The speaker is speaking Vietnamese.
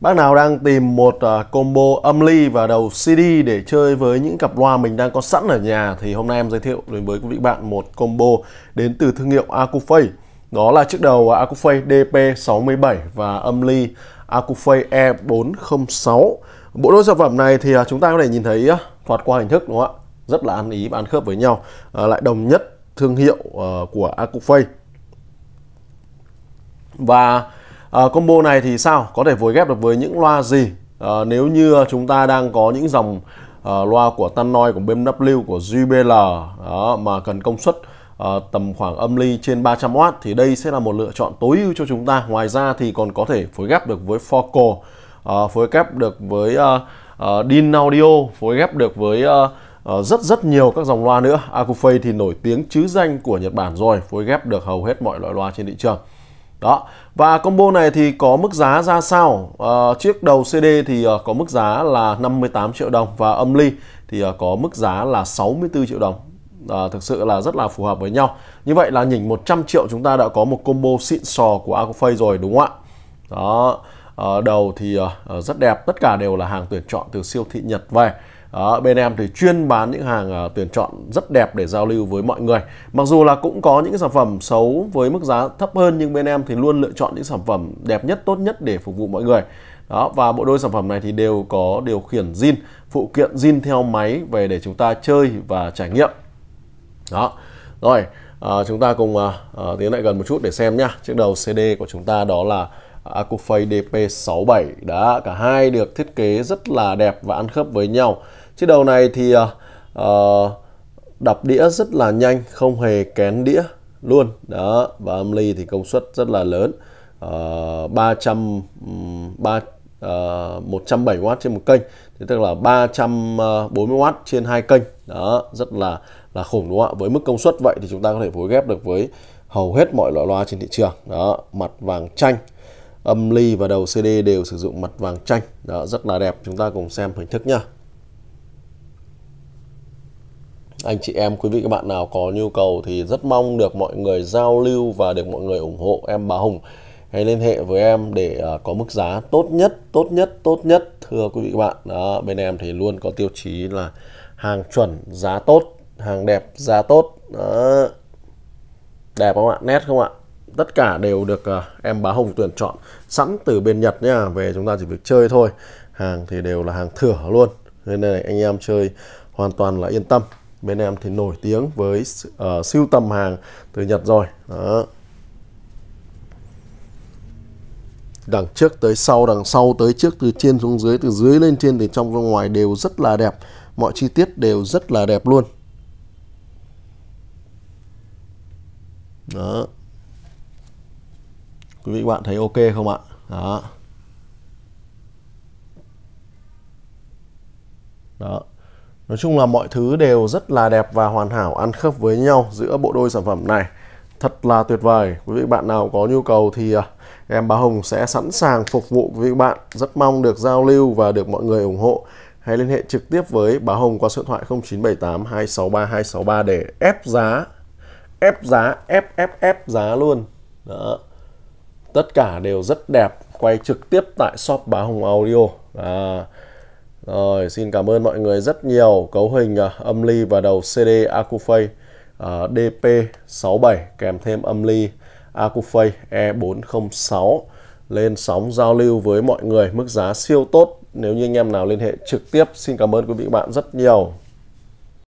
Bác nào đang tìm một à, combo âm ly và đầu CD để chơi với những cặp loa mình đang có sẵn ở nhà thì hôm nay em giới thiệu đến với quý vị bạn một combo đến từ thương hiệu Acufay. Đó là chiếc đầu Acufay DP67 và âm ly Acufay E406. Bộ đôi sản phẩm này thì à, chúng ta có thể nhìn thấy thoạt qua hình thức đúng không ạ? Rất là ăn ý và ăn khớp với nhau. À, lại đồng nhất thương hiệu ờ, của Acufay. Và à, combo này thì sao có thể phối ghép được với những loa gì à, nếu như chúng ta đang có những dòng à, loa của Tannoy của BMW của JBL đó, mà cần công suất à, tầm khoảng âm ly trên 300W thì đây sẽ là một lựa chọn tối ưu cho chúng ta ngoài ra thì còn có thể phối ghép được với Focal à, phối ghép được với à, à, Din Audio phối ghép được với à, Uh, rất rất nhiều các dòng loa nữa. Acufei thì nổi tiếng chứ danh của Nhật Bản rồi, phối ghép được hầu hết mọi loại loa trên thị trường đó và combo này thì có mức giá ra sao à, chiếc đầu CD thì uh, có mức giá là 58 triệu đồng và âm ly thì uh, có mức giá là 64 triệu đồng à, thực sự là rất là phù hợp với nhau như vậy là nhỉnh 100 triệu chúng ta đã có một combo xịn sò của Acophay rồi đúng không ạ đó à, đầu thì uh, rất đẹp tất cả đều là hàng tuyển chọn từ siêu thị Nhật về đó, bên em thì chuyên bán những hàng ờ, tuyển chọn rất đẹp để giao lưu với mọi người. Mặc dù là cũng có những sản phẩm xấu với mức giá thấp hơn nhưng bên em thì luôn lựa chọn những sản phẩm đẹp nhất, tốt nhất để phục vụ mọi người. Đó, và bộ đôi sản phẩm này thì đều có điều khiển zin, phụ kiện zin theo máy về để chúng ta chơi và trải nghiệm. Đó. Rồi, à, chúng ta cùng à, à, tiến lại gần một chút để xem nhá. Chiếc đầu CD của chúng ta đó là Acufei DP67 đã cả hai được thiết kế rất là đẹp và ăn khớp với nhau Chiếc đầu này thì uh, ờ, ờ, đọc đĩa rất là nhanh, không hề kén đĩa luôn. Đó, và âm ly thì công suất rất là lớn. Ờ, ba trăm ba một trăm bảy w trên một kênh thì tức là 340W trên hai kênh đó rất là là khủng đúng không ạ với mức công suất vậy thì chúng ta có thể phối ghép được với hầu hết mọi loại loa trên thị trường đó mặt vàng chanh âm ly và đầu CD đều sử dụng mặt vàng chanh đó rất là đẹp chúng ta cùng xem hình thức nhá anh chị em quý vị các bạn nào có nhu cầu thì rất mong được mọi người giao lưu và được mọi người ủng hộ em bà Hùng hãy liên hệ với em để à, có mức giá tốt nhất tốt nhất tốt nhất thưa quý vị các bạn đó bên em thì luôn có tiêu chí là hàng chuẩn giá tốt hàng đẹp giá tốt đó. đẹp không ạ nét không ạ tất cả đều được à, em bá Hùng tuyển chọn sẵn từ bên nhật nha về chúng ta chỉ việc chơi thôi hàng thì đều là hàng thửa luôn nên này anh em chơi hoàn toàn là yên tâm bên em thì nổi tiếng với uh, siêu tầm hàng từ Nhật rồi đó đằng trước tới sau đằng sau tới trước từ trên xuống dưới từ dưới lên trên từ trong ra ngoài đều rất là đẹp mọi chi tiết đều rất là đẹp luôn đó quý vị bạn thấy ok không ạ đó đó Nói chung là mọi thứ đều rất là đẹp và hoàn hảo ăn khớp với nhau giữa bộ đôi sản phẩm này. Thật là tuyệt vời. Quý vị bạn nào có nhu cầu thì à, em Bá Hồng sẽ sẵn sàng phục vụ quý vị bạn. Rất mong được giao lưu và được mọi người ủng hộ. Hãy liên hệ trực tiếp với Bá Hồng qua số điện thoại 0978 263 263 để ép giá. Ép giá, ép ép ép giá luôn. Đó. Tất cả đều rất đẹp. Quay trực tiếp tại shop Bá Hồng Audio. À, rồi, xin cảm ơn mọi người rất nhiều. Cấu hình à, âm ly và đầu CD Acufay à, DP67 kèm thêm âm ly Acufay E406 lên sóng giao lưu với mọi người mức giá siêu tốt nếu như anh em nào liên hệ trực tiếp. Xin cảm ơn quý vị bạn rất nhiều.